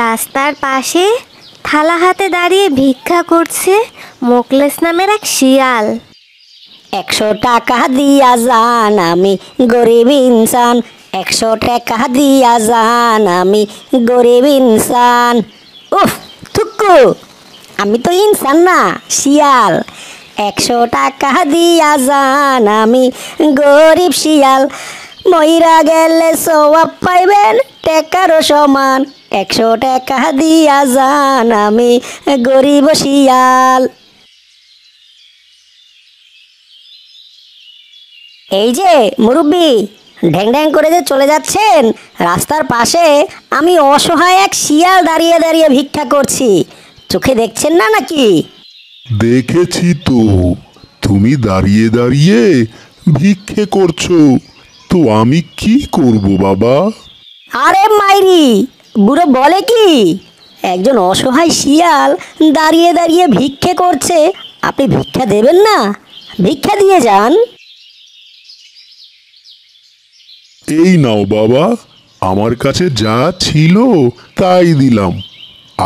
রাস্তার পাশে থালা হাতে দাঁড়িয়ে ভিক্ষা করছে মোকলেস নামের এক শিয়াল একশো টাকা দিয়া যান আমি গরিব ইনসান একশো টাকা দিয়া যান আমি গরিব ইনসান উফ থুকু আমি তো ইনসান না শিয়াল একশো টাকা দিয়া যান আমি গরিব শিয়াল ময়রা গেলে সব পাইবেন টাকারও সমান একশো টাকা দিয়া যান আমি গরিব শিয়াল এই যে মুরব্বী ঢ্যাং ঢ্যাং করে যে চলে যাচ্ছেন রাস্তার পাশে আমি অসহায় এক শিয়াল দাঁড়িয়ে দাঁড়িয়ে ভিক্ষা করছি চোখে দেখছেন না নাকি দেখেছি তো তুমি দাঁড়িয়ে দাঁড়িয়ে ভিক্ষে করছো তো আমি কি করব বাবা আরে মাইরি বুড়ো বলে কি একজন অসহায় শিয়াল দাঁড়িয়ে দাঁড়িয়ে ভিক্ষে করছে আপনি ভিক্ষা দেবেন না ভিক্ষা দিয়ে যান এই নাও বাবা আমার কাছে যা ছিল তাই দিলাম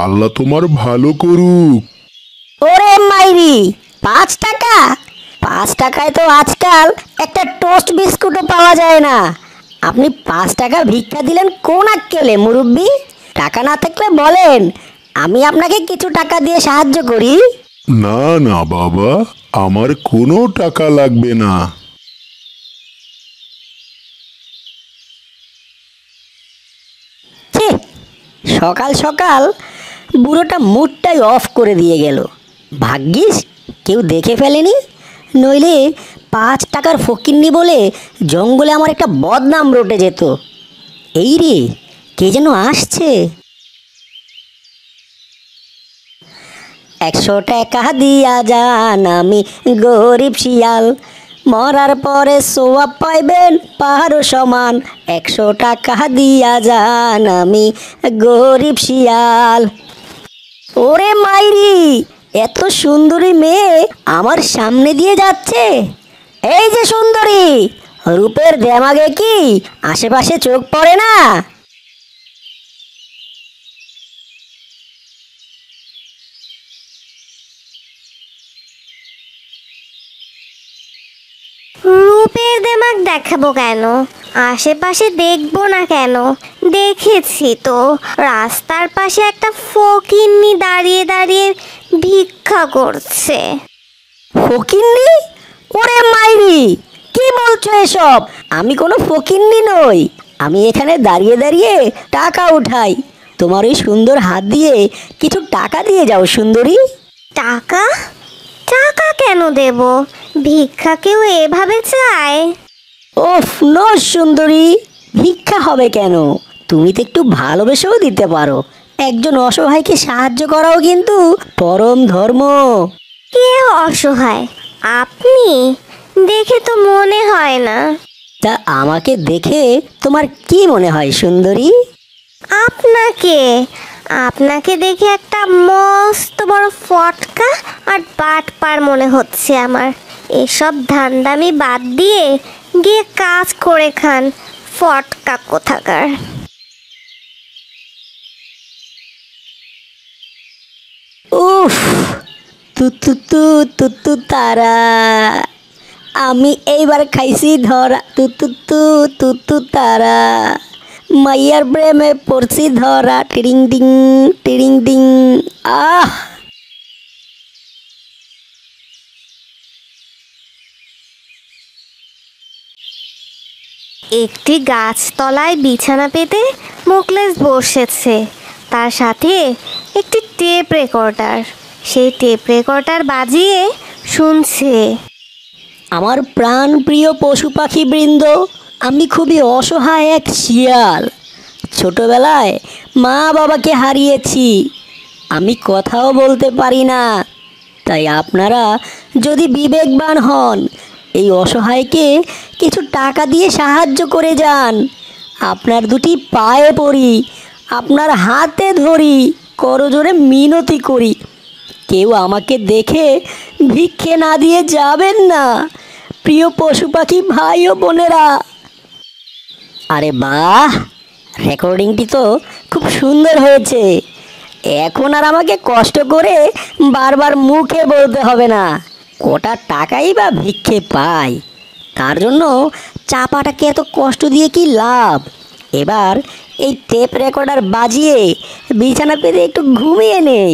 আল্লাহ তোমার ভালো করুক ওরে মাইরি পাঁচ টাকা পাঁচ টাকায় তো আজকাল একটা টোস্ট বিস্কুটও পাওয়া যায় না আপনি পাঁচ টাকা ভিক্ষা দিলেন কোন আক্কেলে মুরব্বী টাকা না থাকলে বলেন আমি আপনাকে কিছু টাকা দিয়ে সাহায্য করি না না বাবা আমার কোনো টাকা লাগবে না সকাল সকাল বুড়োটা মুডটাই অফ করে দিয়ে গেল ভাগ্যিস কেউ দেখে ফেলেনি নইলে পাঁচ টাকার ফকিরনি বলে জঙ্গলে আমার একটা বদনাম রটে যেত এই রে কে যেন আসছে একশো টাকা দিয়া যান আমি গরিব শিয়াল মরার পরে সোয়া পাইবেন পাহাড় সমান একশো টাকা দিয়া যান আমি গরিব শিয়াল ওরে মাইরি এত সুন্দরী মেয়ে আমার সামনে দিয়ে যাচ্ছে এই যে সুন্দরী রূপের দেমাগে কি আশেপাশে চোখ পড়ে না রূপের দেমাগ দেখাবো কেন আশেপাশে দেখবো না কেন দেখেছি তো রাস্তার পাশে একটা ফকিন্নি দাঁড়িয়ে দাঁড়িয়ে ভিক্ষা করছে ফকিন্নি ওরে মাইরি কি বলছো এসব আমি কোনো ফকিন্নি নই আমি এখানে দাঁড়িয়ে দাঁড়িয়ে টাকা উঠাই তোমার ওই সুন্দর হাত দিয়ে কিছু টাকা দিয়ে যাও সুন্দরী টাকা টাকা কেন দেব ভিক্ষা কেউ এভাবে চায় ও নো সুন্দরী ভিক্ষা হবে কেন তুমি তো একটু ভালোবেসেও দিতে পারো একজন অসহায়কে সাহায্য করাও কিন্তু পরম ধর্ম কে অসহায় আপনি দেখে তো মনে হয় না তা আমাকে দেখে তোমার কি মনে হয় সুন্দরী আপনাকে আপনাকে দেখে একটা মস্ত বড় ফটকা আর বাটপার মনে হচ্ছে আমার এসব ধান্দামি বাদ দিয়ে গিয়ে কাজ করে খান ফটকা কোথাকার উফ তু তু তুতু তারা আমি এইবার খাইছি ধরা তু তু তুতু তারা মাইয়ার প্রেমে পড়ছি ধরা টিরিং ডিং টিরিং ডিং আহ একটি গাছতলায় বিছানা পেতে মুকলেশ বসেছে তার সাথে একটি টেপ রেকর্ডার সেই টেপ রেকর্ডার বাজিয়ে শুনছে আমার প্রাণ প্রিয় পশু পাখি বৃন্দ আমি খুবই অসহায় এক শিয়াল ছোটবেলায় মা বাবাকে হারিয়েছি আমি কথাও বলতে পারি না তাই আপনারা যদি বিবেকবান হন এই অসহায়কে কিছু টাকা দিয়ে সাহায্য করে যান আপনার দুটি পায়ে পড়ি আপনার হাতে ধরি করজোরে মিনতি করি কেউ আমাকে দেখে ভিক্ষে না দিয়ে যাবেন না প্রিয় পশু পাখি ভাই ও বোনেরা আরে বাহ রেকর্ডিংটি তো খুব সুন্দর হয়েছে এখন আর আমাকে কষ্ট করে বারবার মুখে বলতে হবে না কটা টাকাই বা ভিক্ষে পাই তার জন্য চাপাটাকে এত কষ্ট দিয়ে কি লাভ এবার এই টেপ রেকর্ডার বাজিয়ে বিছানা পেতে একটু ঘুমিয়ে নেই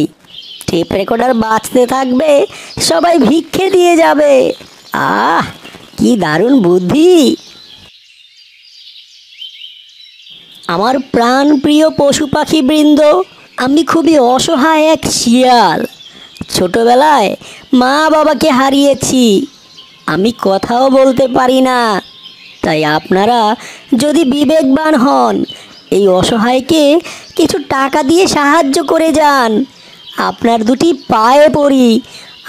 রেকর্ডার বাঁচতে থাকবে সবাই ভিক্ষে দিয়ে যাবে আহ কি দারুণ বুদ্ধি আমার প্রাণ প্রিয় পশু পাখি বৃন্দ আমি খুবই অসহায় এক শিয়াল ছোটবেলায় মা বাবাকে হারিয়েছি আমি কথাও বলতে পারি না তাই আপনারা যদি বিবেকবান হন এই অসহায়কে কিছু টাকা দিয়ে সাহায্য করে যান আপনার দুটি পায়ে পড়ি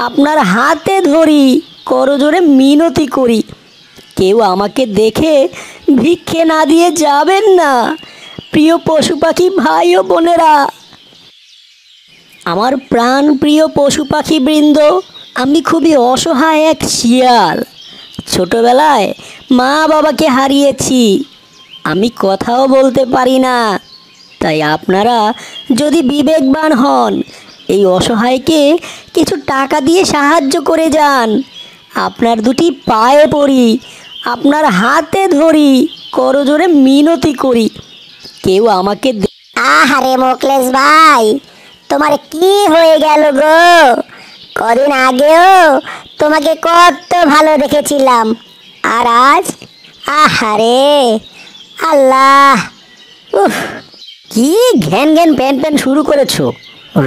আপনার হাতে ধরি করজোরে মিনতি করি কেউ আমাকে দেখে ভিক্ষে না দিয়ে যাবেন না প্রিয় পশু পাখি ভাই ও বোনেরা আমার প্রাণ প্রিয় পশু পাখি বৃন্দ আমি খুবই অসহায় এক শিয়াল ছোটবেলায় মা বাবাকে হারিয়েছি আমি কথাও বলতে পারি না তাই আপনারা যদি বিবেকবান হন এই অসহায়কে কিছু টাকা দিয়ে সাহায্য করে যান আপনার দুটি পায়ে পড়ি আপনার হাতে ধরি করজোরে মিনতি করি কেউ আমাকে আহারে মোকলেশ ভাই তোমার কি হয়ে গেল গো কদিন আগেও তোমাকে কত ভালো দেখেছিলাম আর আজ আহারে আল্লাহ উফ কি ঘ্যান ঘ্যান প্যান প্যান শুরু করেছো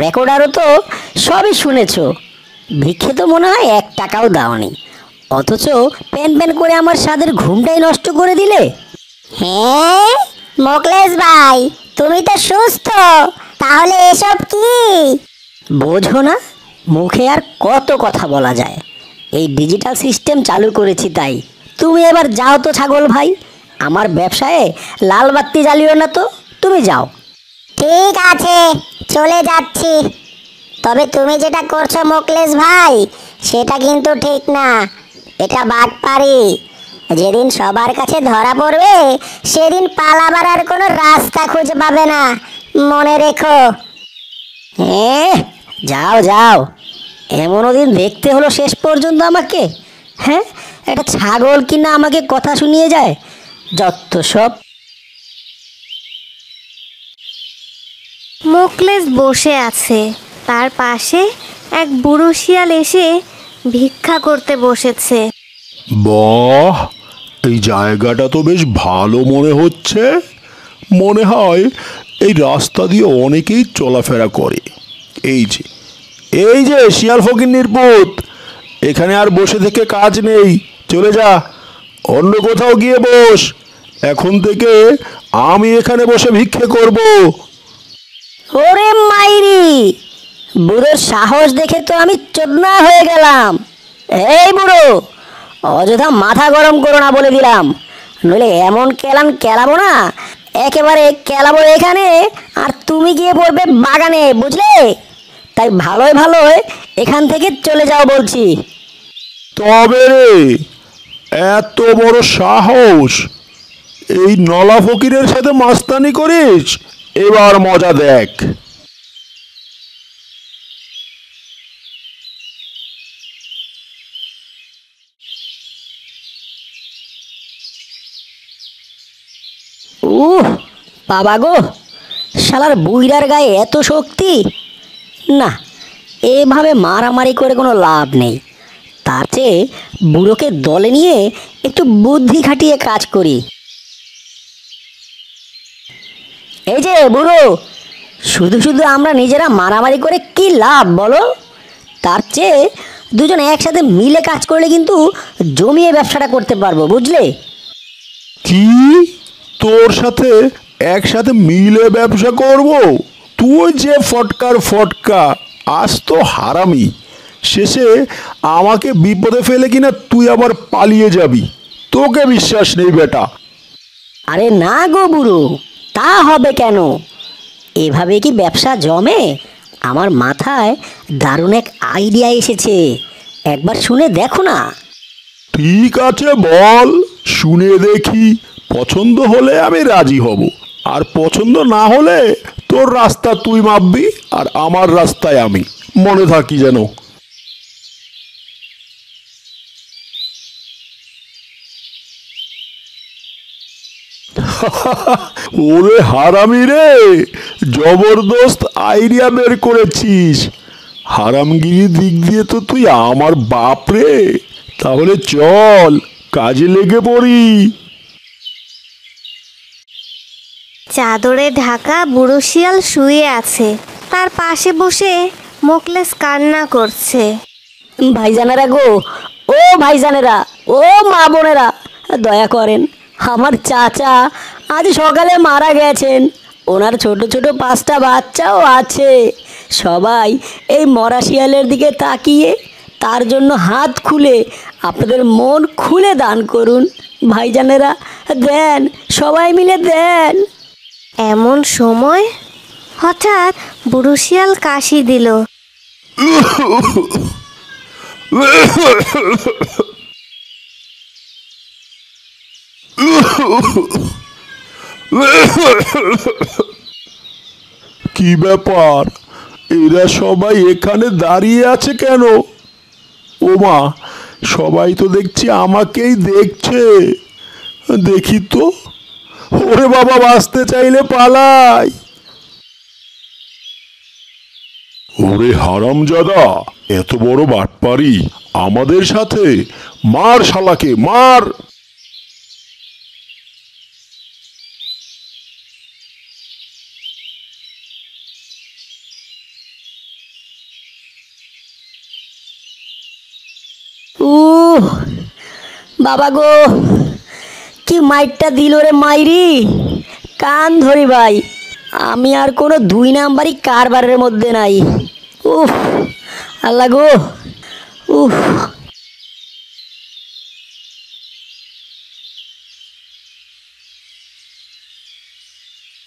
রেকর্ডারও তো সবই শুনেছ ভিক্ষে তো মনে হয় এক টাকাও দাওনি অথচ প্যান প্যান করে আমার স্বাদের ঘুমটাই নষ্ট করে দিলে হ্যাঁ মোকলেশ ভাই তুমি তো সুস্থ তাহলে এসব কি বোঝো না মুখে আর কত কথা বলা যায় এই ডিজিটাল সিস্টেম চালু করেছি তাই তুমি এবার যাও তো ছাগল ভাই আমার ব্যবসায় লাল বাত্তি জ্বালিও না তো তুমি যাও ঠিক আছে চলে যাচ্ছি তবে তুমি যেটা করছো মোকলেশ ভাই সেটা কিন্তু ঠিক না এটা বাদ পারি যেদিন সবার কাছে ধরা পড়বে সেদিন পালাবার আর কোনো রাস্তা খুঁজে পাবে না মনে রেখো হ্যাঁ যাও যাও এমনও দিন দেখতে হলো শেষ পর্যন্ত আমাকে হ্যাঁ একটা ছাগল কিনা আমাকে কথা শুনিয়ে যায় যত সব মোকলেস বসে আছে তার পাশে এক বুড়ো শিয়াল এসে ভিক্ষা করতে বসেছে বাহ এই জায়গাটা তো বেশ ভালো মনে হচ্ছে মনে হয় এই রাস্তা দিয়ে অনেকেই চলাফেরা করে এই যে এই যে শিয়াল ফকির নির্বোধ এখানে আর বসে থেকে কাজ নেই চলে যা অন্য কোথাও গিয়ে বস এখন থেকে আমি এখানে বসে ভিক্ষে করবো ওরে মাইরি বুড়োর সাহস দেখে তো আমি চোদনা হয়ে গেলাম এই বুড়ো অযথা মাথা গরম করো না বলে দিলাম নইলে এমন কেলান কেলাবো না একেবারে কেলাবো এখানে আর তুমি গিয়ে পড়বে বাগানে বুঝলে তাই ভালোই ভালোই এখান থেকে চলে যাও বলছি তবে রে এত বড় সাহস এই নলা ফকিরের সাথে মাস্তানি করিস এবার মজা দেখ উহ বাবা গো শালার বুইরার গায়ে এত শক্তি না এভাবে মারামারি করে কোনো লাভ নেই তার চেয়ে বুড়োকে দলে নিয়ে একটু বুদ্ধি খাটিয়ে কাজ করি এই যে বুড়ো শুধু শুধু আমরা নিজেরা মারামারি করে কি লাভ বলো তার চেয়ে দুজন একসাথে মিলে কাজ করলে কিন্তু জমিয়ে ব্যবসাটা করতে পারবো বুঝলে কি তোর সাথে একসাথে মিলে ব্যবসা করব। তুই যে ফটকার ফটকা আজ তো হারামি শেষে আমাকে বিপদে ফেলে কিনা তুই আবার পালিয়ে যাবি তোকে বিশ্বাস নেই বেটা আরে না গো বুড়ো তা হবে কেন এভাবে কি ব্যবসা জমে আমার মাথায় দারুণ এক আইডিয়া এসেছে একবার শুনে দেখো না ঠিক আছে বল শুনে দেখি পছন্দ হলে আমি রাজি হব আর পছন্দ না হলে তোর রাস্তা তুই মাপবি আর আমার রাস্তায় আমি মনে থাকি যেন ওরে হারামি রে জবরদস্ত আইডিয়া বের করেছিস হারামগিরি দিক দিয়ে তো তুই আমার বাপ রে তাহলে চল কাজে লেগে পড়ি চাদরে ঢাকা বুড়ো শিয়াল শুয়ে আছে তার পাশে বসে মোকলেস কান্না করছে ভাইজানেরা গো ও ভাইজানেরা ও মা বোনেরা দয়া করেন আমার চাচা আজ সকালে মারা গেছেন ওনার ছোট ছোট পাঁচটা বাচ্চাও আছে সবাই এই মরা শিয়ালের দিকে তাকিয়ে তার জন্য হাত খুলে আপনাদের মন খুলে দান করুন ভাইজানেরা দেন সবাই মিলে দেন এমন সময় হঠাৎ বুড়ো শিয়াল কাশি দিল কি ব্যাপার এরা সবাই এখানে দাঁড়িয়ে আছে কেন ওমা সবাই তো দেখছি আমাকেই দেখছে দেখি তো ওরে বাবা বাঁচতে চাইলে পালাই ওরে হারামজাদা এত বড় বাটপারি আমাদের সাথে মার শালাকে মার ও বাবা গো কি মাইটটা দিল রে মাইরি কান ধরি ভাই আমি আর কোনো দুই নাম্বারই কারবারের মধ্যে নাই উফ আল্লাহ গো উফ